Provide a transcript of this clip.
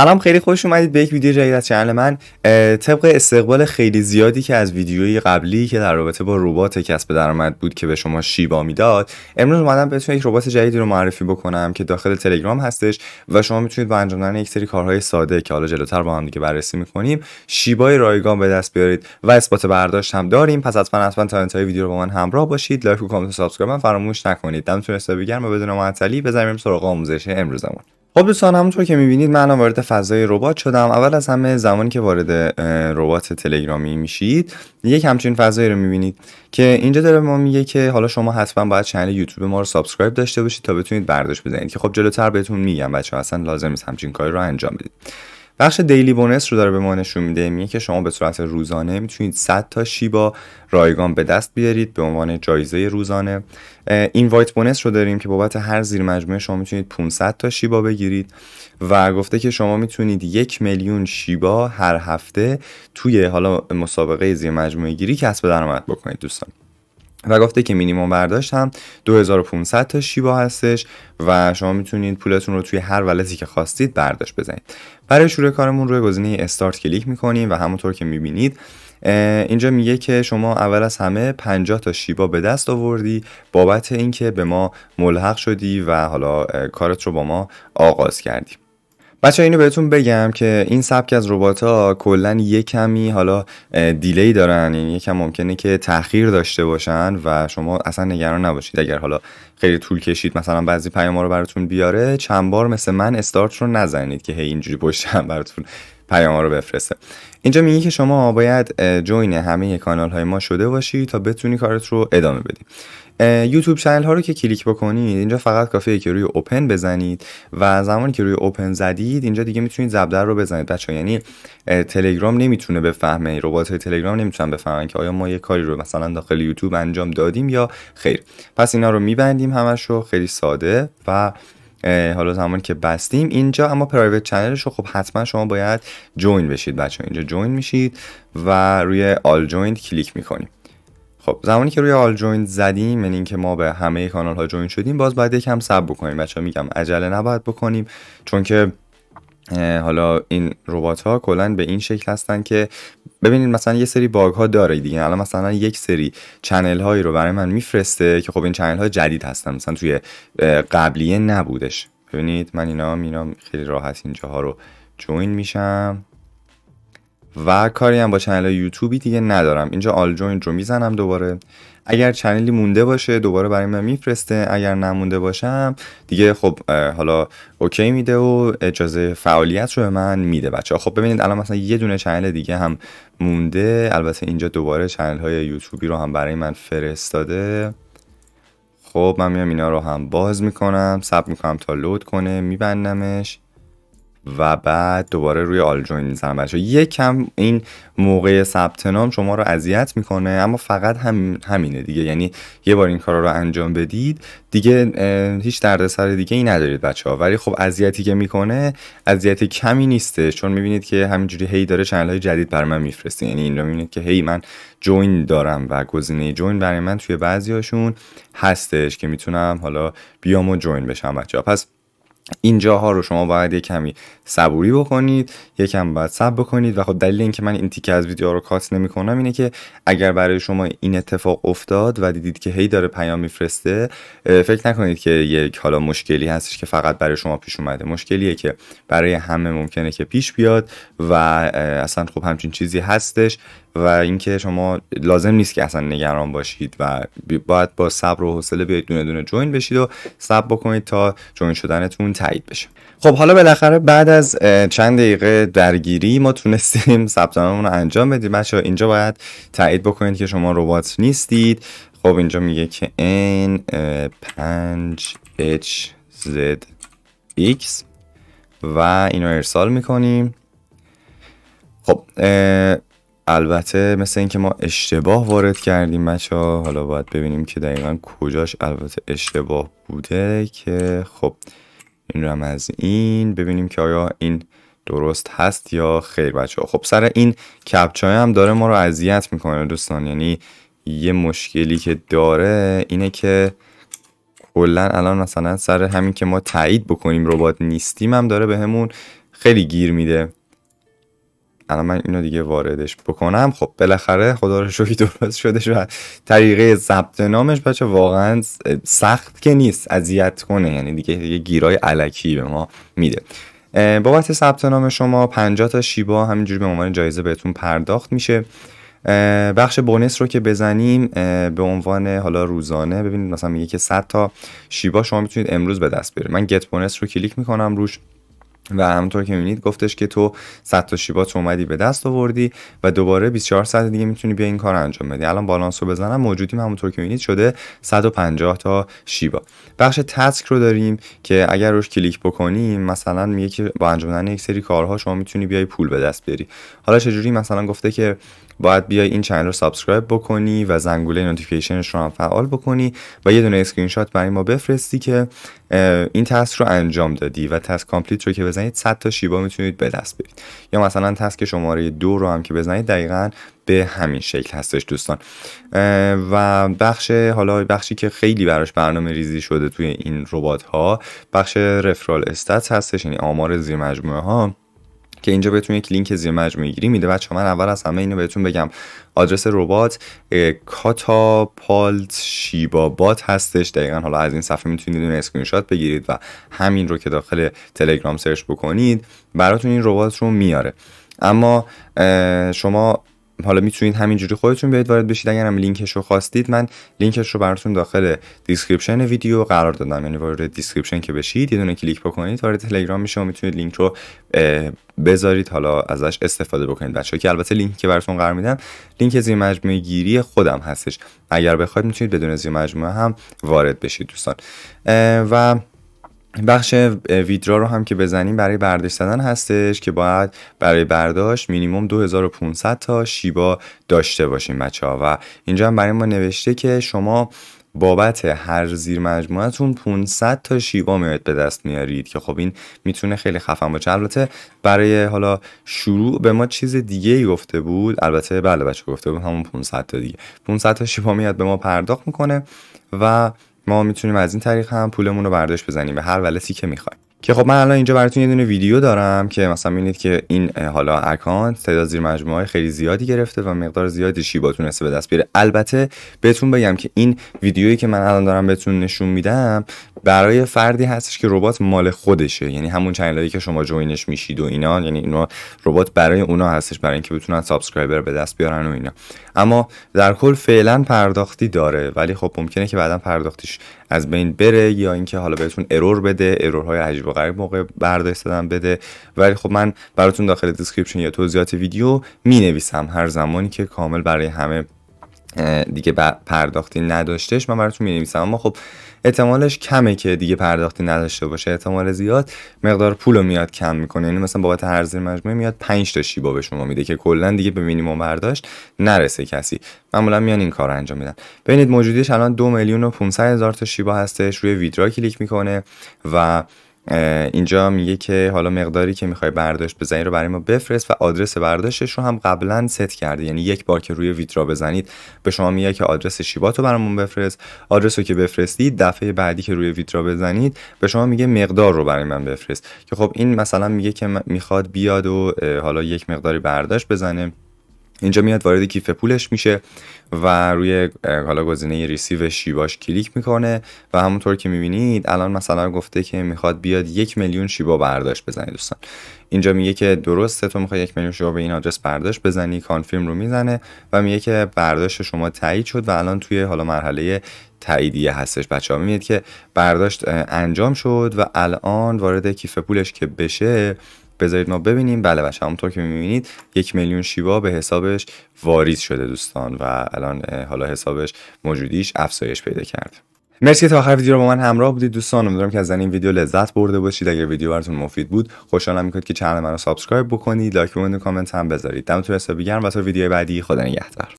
سلام خیلی خوش اومدید به یک ویدیو جدید از چنل من طبق استقبال خیلی زیادی که از ویدیوی قبلی که در رابطه با ربات کسب درآمد بود که به شما شیبا میداد امروز اومدم بهتون یک ربات جدیدی رو معرفی بکنم که داخل تلگرام هستش و شما میتونید با انجام دادن یک سری کارهای ساده که حالا جلوتر با هم دیگه بررسی میکنیم شیبای رایگان به دست بیارید و اثبات برداشت هم داریم پس حتما حتما تا انتهای ویدیو رو با من همراه باشید لایک و کامنت و سابسکرایب فراموش نکنید دمتون استا و بدون معطلی بزنیم سراغ آموزش امروزمون خب دوستان همونطور که میبینید من وارد فضای ربات شدم اول از همه زمانی که وارد ربات تلگرامی میشید یک همچین فضایی رو میبینید که اینجا داره ما میگه که حالا شما حتما باید چنل یوتیوب ما رو سابسکرایب داشته باشید تا بتونید برداشت بزنید که خب جلوتر بهتون میگم بچه اصلا لازم نیست همچین کاری رو انجام بدید بخش دیلی بونس رو داره به ما نشون میده میگه که شما به صورت روزانه میتونید 100 تا شیبا رایگان به دست بیارید به عنوان جایزه روزانه این وایت بونس رو داریم که بابت هر زیر مجموعه شما میتونید 500 تا شیبا بگیرید و گفته که شما میتونید یک میلیون شیبا هر هفته توی حالا مسابقه زیر مجموعه گیری کسب درآمد بکنید دوستان و گفته که مینیموم برداشت هم 2500 تا شیبا هستش و شما میتونید پولتون رو توی هر ولتی که خواستید برداشت بزنید برای شروع کارمون روی گزینه استارت کلیک میکنیم و همونطور که میبینید اینجا میگه که شما اول از همه 50 تا شیبا به دست آوردی بابت اینکه به ما ملحق شدی و حالا کارت رو با ما آغاز کردی بچه اینو بهتون بگم که این سبک از ربات ها کلا یه کمی حالا دیلی دارن یعنی یکم ممکنه که تاخیر داشته باشن و شما اصلا نگران نباشید اگر حالا خیلی طول کشید مثلا بعضی پیام ها رو براتون بیاره چند بار مثل من استارت رو نزنید که هی اینجوری پشت هم براتون پیام رو بفرسته اینجا میگه که شما باید جوین همه کانال های ما شده باشی تا بتونی کارت رو ادامه بدی یوتیوب چنل ها رو که کلیک بکنید اینجا فقط کافیه که روی اوپن بزنید و زمانی که روی اوپن زدید اینجا دیگه میتونید زبدر رو بزنید بچه یعنی تلگرام نمیتونه بفهمه ربات های تلگرام نمیتونن بفهمن که آیا ما یه کاری رو مثلا داخل یوتیوب انجام دادیم یا خیر پس اینا رو میبندیم همش رو خیلی ساده و حالا زمانی که بستیم اینجا اما پرایوت چنلش رو خب حتما شما باید جوین بشید بچه اینجا جوین میشید و روی آل جوین کلیک میکنیم خب زمانی که روی آل جوین زدیم یعنی اینکه ما به همه کانال ها جوین شدیم باز باید یکم صبر بکنیم بچه ها میگم عجله نباید بکنیم چون که حالا این ربات ها کلا به این شکل هستن که ببینید مثلا یه سری باگ ها داره دیگه الان مثلا یک سری چنل هایی رو برای من میفرسته که خب این چنل ها جدید هستن مثلا توی قبلیه نبودش ببینید من اینا اینا خیلی راحت ها رو جوین میشم و کاری هم با چنل یوتیوبی دیگه ندارم اینجا آل جوین رو میزنم دوباره اگر چنلی مونده باشه دوباره برای من میفرسته اگر نمونده باشم دیگه خب حالا اوکی میده و اجازه فعالیت رو به من میده بچه خب ببینید الان مثلا یه دونه چنل دیگه هم مونده البته اینجا دوباره چنل های یوتیوبی رو هم برای من فرستاده خب من میام اینا رو هم باز میکنم سب میکنم تا لود کنه میبندمش و بعد دوباره روی جوین میزنم بچه یکم این موقع ثبت نام شما رو اذیت میکنه اما فقط هم همینه دیگه یعنی یه بار این کار رو انجام بدید دیگه هیچ دردسر دیگه ای ندارید بچه ها ولی خب اذیتی که میکنه اذیت کمی نیسته چون میبینید که همینجوری هی داره چنل های جدید بر من میفرسته یعنی این رو میبینید که هی من جوین دارم و گزینه جوین برای من توی بعضی هستش که میتونم حالا بیام و جوین بشم بچه ها پس اینجاها رو شما باید یه کمی صبوری بکنید یکم باید صبر بکنید و خب دلیل اینکه من این تیکه از ویدیو رو کات نمیکنم اینه که اگر برای شما این اتفاق افتاد و دیدید که هی داره پیام میفرسته فکر نکنید که یک حالا مشکلی هستش که فقط برای شما پیش اومده مشکلیه که برای همه ممکنه که پیش بیاد و اصلا خب همچین چیزی هستش و اینکه شما لازم نیست که اصلا نگران باشید و باید با صبر و حوصله بیاید دونه دونه جوین بشید و صبر بکنید تا جوین شدنتون تایید بشه خب حالا بالاخره بعد از چند دقیقه درگیری ما تونستیم ثبت رو انجام بدیم بچه اینجا باید تایید بکنید که شما ربات نیستید خب اینجا میگه که n 5 h z x و اینو ارسال میکنیم خب البته مثل اینکه ما اشتباه وارد کردیم بچه حالا باید ببینیم که دقیقا کجاش البته اشتباه بوده که خب این رو از این ببینیم که آیا این درست هست یا خیر بچه ها خب سر این کپچای هم داره ما رو اذیت میکنه دوستان یعنی یه مشکلی که داره اینه که کلا الان مثلا سر همین که ما تایید بکنیم ربات نیستیم هم داره بهمون به خیلی گیر میده الان من اینو دیگه واردش بکنم خب بالاخره خدا رو شکر درست شدش و طریقه ضبط نامش بچه واقعا سخت که نیست اذیت کنه یعنی دیگه یه گیرای علکی به ما میده بابت ثبت نام شما 50 تا شیبا همینجوری به عنوان جایزه بهتون پرداخت میشه بخش بونس رو که بزنیم به عنوان حالا روزانه ببینید مثلا میگه که 100 تا شیبا شما میتونید امروز به دست بیارید من گت بونس رو کلیک میکنم روش و همونطور که میبینید گفتش که تو 100 تا تو اومدی به دست آوردی و دوباره 24 ساعت دیگه میتونی بیا این کار انجام بدی الان بالانس رو بزنم موجودیم همونطور که میبینید شده 150 تا شیبا بخش تسک رو داریم که اگر روش کلیک بکنیم مثلا میگه که با انجام یک سری کارها شما میتونی بیای پول به دست بیاری حالا چجوری مثلا گفته که باید بیای این چنل رو سابسکرایب بکنی و زنگوله نوتیفیکیشنش رو هم فعال بکنی و یه دونه اسکرین شات برای ما بفرستی که این تاسک رو انجام دادی و تاسک کامپلیت رو که بزنید 100 تا شیبا میتونید به دست بیارید یا مثلا تسک شماره دو رو هم که بزنید دقیقا به همین شکل هستش دوستان و بخش حالا بخشی که خیلی براش برنامه ریزی شده توی این ربات ها بخش رفرال استاتس هستش یعنی آمار زیر مجموعه ها که اینجا بهتون یک لینک زیر مجموعه گیری میده بچه من اول از همه اینو بهتون بگم آدرس ربات کاتا پالت شیبا بات هستش دقیقا حالا از این صفحه میتونید اون اسکرین شات بگیرید و همین رو که داخل تلگرام سرچ بکنید براتون این ربات رو میاره اما شما حالا میتونید همینجوری خودتون بهت وارد بشید اگر هم لینکش رو خواستید من لینکش رو براتون داخل دیسکریپشن ویدیو قرار دادم یعنی وارد دیسکریپشن که بشید یه دونه کلیک بکنید وارد تلگرام میشه و میتونید لینک رو بذارید حالا ازش استفاده بکنید بچه که البته لینکی که براتون قرار میدم لینک زیر مجموعه گیری خودم هستش اگر بخواید میتونید بدون زیر مجموعه هم وارد بشید دوستان و بخش ویدرا رو هم که بزنیم برای برداشت زدن هستش که باید برای برداشت مینیموم 2500 تا شیبا داشته باشیم بچه ها و اینجا هم برای ما نوشته که شما بابت هر زیر مجموعتون 500 تا شیبا میاد به دست میارید که خب این میتونه خیلی خفن باشه البته برای حالا شروع به ما چیز دیگه ای گفته بود البته بله بچه گفته بود همون 500 تا دیگه 500 تا شیبا میاد به ما پرداخت میکنه و ما میتونیم از این طریق هم پولمون رو برداشت بزنیم به هر ولتی که میخوایم که خب من الان اینجا براتون یه دونه ویدیو دارم که مثلا ببینید که این حالا اکانت تعداد زیر مجموعه های خیلی زیادی گرفته و مقدار زیادی شیبا تونسته به دست بیاره البته بهتون بگم که این ویدیویی که من الان دارم بهتون نشون میدم برای فردی هستش که ربات مال خودشه یعنی همون چنلایی که شما جوینش میشید و اینا یعنی اینا ربات برای اونا هستش برای اینکه بتونن سابسکرایبر به دست بیارن و اینا اما در کل فعلا پرداختی داره ولی خب ممکنه که بعدا پرداختیش از بین بره یا اینکه حالا بهتون ارور بده ارورهای عجیب و غریب موقع برداشت دادن بده ولی خب من براتون داخل دیسکریپشن یا توضیحات ویدیو مینویسم هر زمانی که کامل برای همه دیگه پرداختی نداشتهش من براتون می نویسم اما خب احتمالش کمه که دیگه پرداختی نداشته باشه احتمال زیاد مقدار پول رو میاد کم میکنه یعنی مثلا بابت هر زیر مجموعه میاد 5 تا شیبا به شما میده که کلا دیگه به مینیمم برداشت نرسه کسی معمولا میان این کار رو انجام میدن ببینید موجودیش الان دو میلیون و 500 هزار تا شیبا هستش روی ویدرا کلیک میکنه و اینجا میگه که حالا مقداری که میخوای برداشت بزنی رو برای ما بفرست و آدرس برداشتش رو هم قبلا ست کرده یعنی یک بار که روی ویترا بزنید به شما میگه که آدرس شیبات رو برامون بفرست آدرس رو که بفرستید دفعه بعدی که روی ویترا بزنید به شما میگه مقدار رو برای من بفرست که خب این مثلا میگه که میخواد بیاد و حالا یک مقداری برداشت بزنه اینجا میاد وارد کیف پولش میشه و روی حالا گزینه ریسیو شیباش کلیک میکنه و همونطور که میبینید الان مثلا گفته که میخواد بیاد یک میلیون شیبا برداشت بزنی دوستان اینجا میگه که درسته تو میخوای یک میلیون شیبا به این آدرس برداشت بزنی کانفیرم رو میزنه و میگه که برداشت شما تایید شد و الان توی حالا مرحله تاییدیه هستش بچه ها میبینید که برداشت انجام شد و الان وارد کیف پولش که بشه بذارید ما ببینیم بله بچه همونطور که میبینید یک میلیون شیبا به حسابش واریز شده دوستان و الان حالا حسابش موجودیش افزایش پیدا کرد مرسی تا آخر ویدیو رو با من همراه بودید دوستان امیدوارم که از این ویدیو لذت برده باشید اگر ویدیو براتون مفید بود خوشحالم میکنید که چنل من رو سابسکرایب بکنید لایک و کامنت هم بذارید دمتون حسابی گرم و تا ویدیو بعدی خدا نگهدار